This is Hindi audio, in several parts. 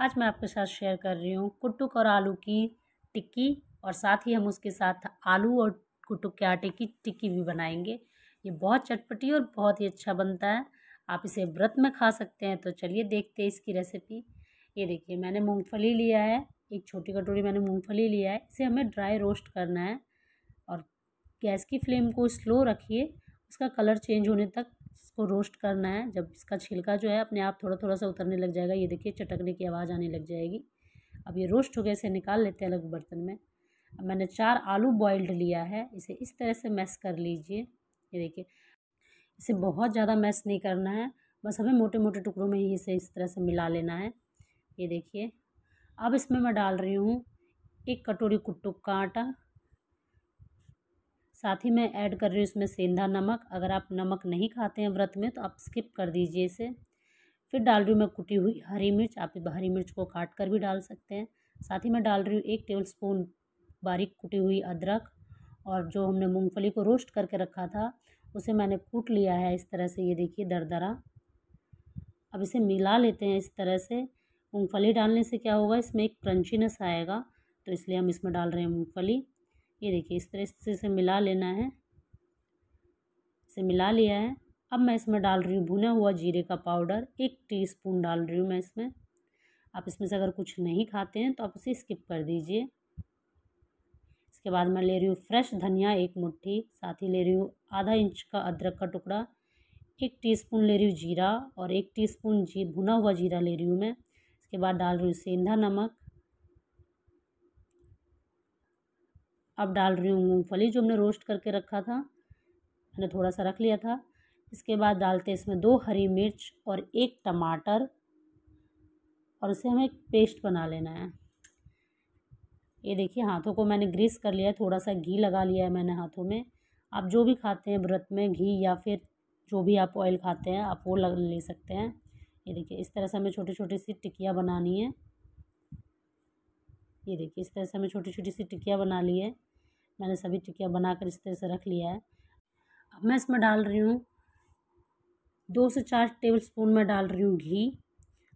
आज मैं आपके साथ शेयर कर रही हूँ कुटुक और आलू की टिक्की और साथ ही हम उसके साथ आलू और कुटुक के आटे की टिक्की भी बनाएंगे ये बहुत चटपटी और बहुत ही अच्छा बनता है आप इसे व्रत में खा सकते हैं तो चलिए देखते हैं इसकी रेसिपी ये देखिए मैंने मूँगफली लिया है एक छोटी कटोरी मैंने मूँगफली लिया है इसे हमें ड्राई रोस्ट करना है और गैस की फ्लेम को स्लो रखिए उसका कलर चेंज होने तक इसको रोस्ट करना है जब इसका छिलका जो है अपने आप थोड़ा थोड़ा सा उतरने लग जाएगा ये देखिए चटकने की आवाज़ आने लग जाएगी अब ये रोस्ट हो गया इसे निकाल लेते हैं अलग बर्तन में अब मैंने चार आलू बॉइल्ड लिया है इसे इस तरह से मैस कर लीजिए ये देखिए इसे बहुत ज़्यादा मैस नहीं करना है बस हमें मोटे मोटे टुकड़ों में ही इसे इस तरह से मिला लेना है ये देखिए अब इसमें मैं डाल रही हूँ एक कटोरी कुट्टू का आटा साथ ही मैं ऐड कर रही हूँ इसमें सेंधा नमक अगर आप नमक नहीं खाते हैं व्रत में तो आप स्किप कर दीजिए इसे फिर डाल रही हूँ मैं कुटी हुई हरी मिर्च आप हरी मिर्च को काट कर भी डाल सकते हैं साथ ही मैं डाल रही हूँ एक टेबल स्पून बारीक कुटी हुई अदरक और जो हमने मूँगफली को रोस्ट करके रखा था उसे मैंने कूट लिया है इस तरह से ये देखिए दरदरा अब इसे मिला लेते हैं इस तरह से मूँगफली डालने से क्या होगा इसमें एक क्रंचीनेस आएगा तो इसलिए हम इसमें डाल रहे हैं मूँगफली ये देखिए इस तरह से इसे मिला लेना है इसे मिला लिया है अब मैं इसमें डाल रही हूँ भुना हुआ जीरे का पाउडर एक टीस्पून डाल रही हूँ मैं इसमें आप इसमें से अगर कुछ नहीं खाते हैं तो आप इसे स्किप कर दीजिए इसके बाद मैं ले रही हूँ फ्रेश धनिया एक मुट्ठी साथ ही ले रही हूँ आधा इंच का अदरक का टुकड़ा एक टीस्पून ले रही हूँ जीरा और एक टीस्पून जी भुना हुआ जीरा ले रही हूँ मैं इसके बाद डाल रही हूँ सेंधा नमक अब डाल रही हूँ मूँगफली जो हमने रोस्ट करके रखा था मैंने थोड़ा सा रख लिया था इसके बाद डालते इसमें दो हरी मिर्च और एक टमाटर और उसे हमें पेस्ट बना लेना है ये देखिए हाथों को मैंने ग्रीस कर लिया है थोड़ा सा घी लगा लिया है मैंने हाथों में आप जो भी खाते हैं व्रत में घी या फिर जो भी आप ऑयल खाते हैं आप वो लग ले सकते हैं ये देखिए इस तरह से हमें छोटी छोटी सी टिकिया बनानी है ये देखिए इस तरह से हमें छोटी छोटी सी टिकिया बना ली है मैंने सभी टिकिया बनाकर इस तरह से रख लिया है अब मैं इसमें डाल रही हूँ दो से चार टेबल स्पून में डाल रही हूँ घी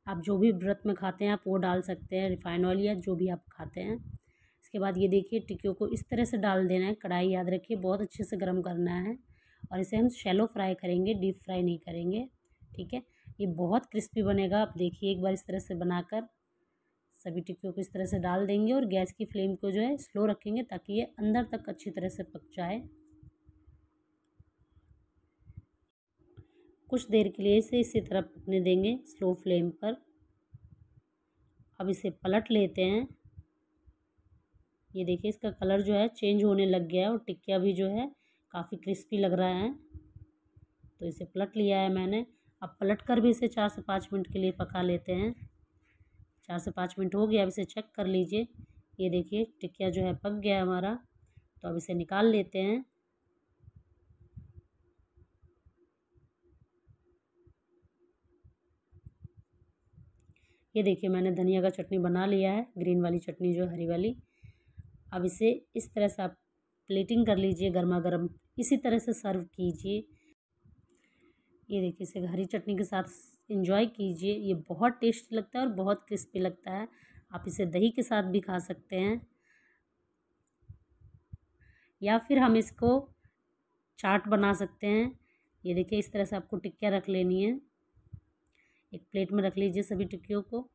आप जो भी व्रत में खाते हैं आप वो डाल सकते हैं रिफाइन ऑयल या जो भी आप खाते हैं इसके बाद ये देखिए टिक्कियों को इस तरह से डाल देना है कढ़ाई याद रखिए बहुत अच्छे से गर्म करना है और इसे हम शैलो फ्राई करेंगे डीप फ्राई नहीं करेंगे ठीक है ये बहुत क्रिस्पी बनेगा आप देखिए एक बार इस तरह से बनाकर सभी टिक्कियों को इस तरह से डाल देंगे और गैस की फ्लेम को जो है स्लो रखेंगे ताकि ये अंदर तक अच्छी तरह से पक जाए कुछ देर के लिए इसे इसी तरह पकने देंगे स्लो फ्लेम पर अब इसे पलट लेते हैं ये देखिए इसका कलर जो है चेंज होने लग गया है और टिक्किया भी जो है काफ़ी क्रिस्पी लग रहा है तो इसे पलट लिया है मैंने अब पलट कर भी इसे चार से पाँच मिनट के लिए पका लेते हैं चार से पाँच मिनट हो गया अब इसे चेक कर लीजिए ये देखिए टिकिया जो है पक गया है हमारा तो अब इसे निकाल लेते हैं ये देखिए मैंने धनिया का चटनी बना लिया है ग्रीन वाली चटनी जो हरी वाली अब इसे इस तरह से आप प्लेटिंग कर लीजिए गर्मा गर्म इसी तरह से सर्व कीजिए ये देखिए इसे हरी चटनी के साथ इंजॉय कीजिए ये बहुत टेस्टी लगता है और बहुत क्रिस्पी लगता है आप इसे दही के साथ भी खा सकते हैं या फिर हम इसको चाट बना सकते हैं ये देखिए इस तरह से आपको टिक्कियाँ रख लेनी है एक प्लेट में रख लीजिए सभी टिक्कियों को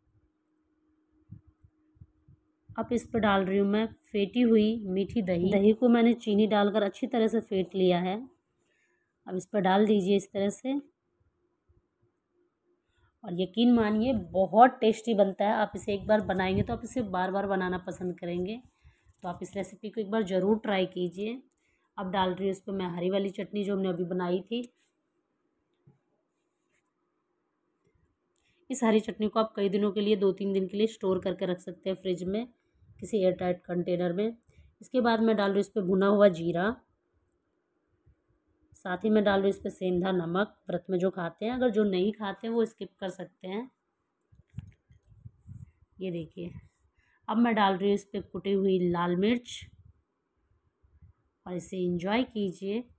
अब इस पर डाल रही हूँ मैं फेटी हुई मीठी दही दही को मैंने चीनी डालकर अच्छी तरह से फेंट लिया है अब इस पर डाल दीजिए इस तरह से और यकीन मानिए बहुत टेस्टी बनता है आप इसे एक बार बनाएंगे तो आप इसे बार बार बनाना पसंद करेंगे तो आप इस रेसिपी को एक बार ज़रूर ट्राई कीजिए अब डाल रही हूँ इस पर मैं हरी वाली चटनी जो हमने अभी बनाई थी इस हरी चटनी को आप कई दिनों के लिए दो तीन दिन के लिए स्टोर करके रख सकते हैं फ्रिज में किसी एयरटाइट कंटेनर में इसके बाद मैं डाल रही हूँ इस पर भुना हुआ जीरा साथ ही मैं डाल रही हूँ इस पर सेंधा नमक व्रत में जो खाते हैं अगर जो नहीं खाते हैं वो स्किप कर सकते हैं ये देखिए अब मैं डाल रही हूँ इस पर कुटी हुई लाल मिर्च और इसे इंजॉय कीजिए